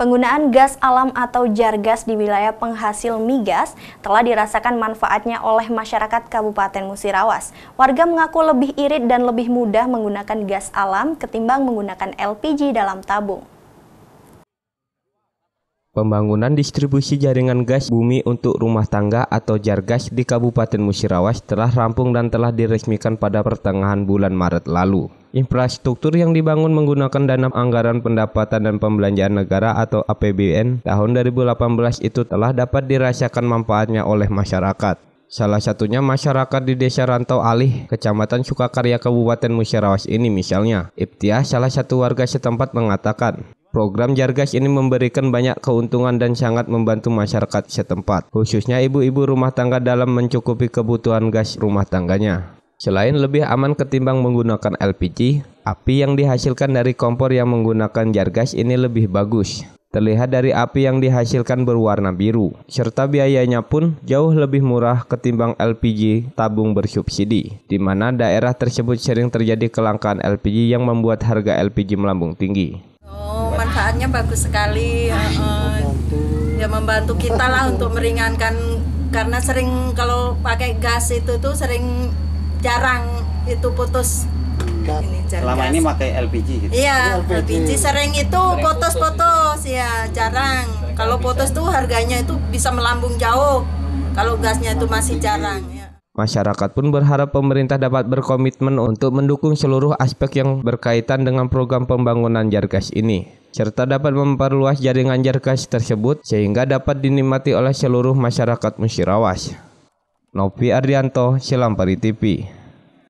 Penggunaan gas alam atau jargas di wilayah penghasil migas telah dirasakan manfaatnya oleh masyarakat Kabupaten Musirawas. Warga mengaku lebih irit dan lebih mudah menggunakan gas alam ketimbang menggunakan LPG dalam tabung. Pembangunan distribusi jaringan gas bumi untuk rumah tangga atau jargas di Kabupaten Musirawas telah rampung dan telah diresmikan pada pertengahan bulan Maret lalu. Infrastruktur yang dibangun menggunakan dana anggaran pendapatan dan pembelanjaan negara atau APBN tahun 2018 itu telah dapat dirasakan manfaatnya oleh masyarakat. Salah satunya masyarakat di Desa Rantau Alih, Kecamatan Sukakarya Kabupaten Musyarawas ini misalnya. Ibtiah, salah satu warga setempat mengatakan, Program Jargas ini memberikan banyak keuntungan dan sangat membantu masyarakat setempat, khususnya ibu-ibu rumah tangga dalam mencukupi kebutuhan gas rumah tangganya. Selain lebih aman ketimbang menggunakan LPG, api yang dihasilkan dari kompor yang menggunakan jar gas ini lebih bagus. Terlihat dari api yang dihasilkan berwarna biru, serta biayanya pun jauh lebih murah ketimbang LPG tabung bersubsidi, di mana daerah tersebut sering terjadi kelangkaan LPG yang membuat harga LPG melambung tinggi. Oh, manfaatnya bagus sekali, ya membantu kita lah untuk meringankan karena sering kalau pakai gas itu tuh sering jarang itu putus nah, ini selama ini pakai LPG gitu iya LPG. LPG sering itu putus-putus ya jarang kalau putus ya. tuh harganya itu bisa melambung jauh kalau gasnya itu masih jarang ya. Masyarakat pun berharap pemerintah dapat berkomitmen untuk mendukung seluruh aspek yang berkaitan dengan program pembangunan jargas ini, serta dapat memperluas jaringan jargas tersebut sehingga dapat dinikmati oleh seluruh masyarakat Musyirawas. Novi Ardianto, Silam TV.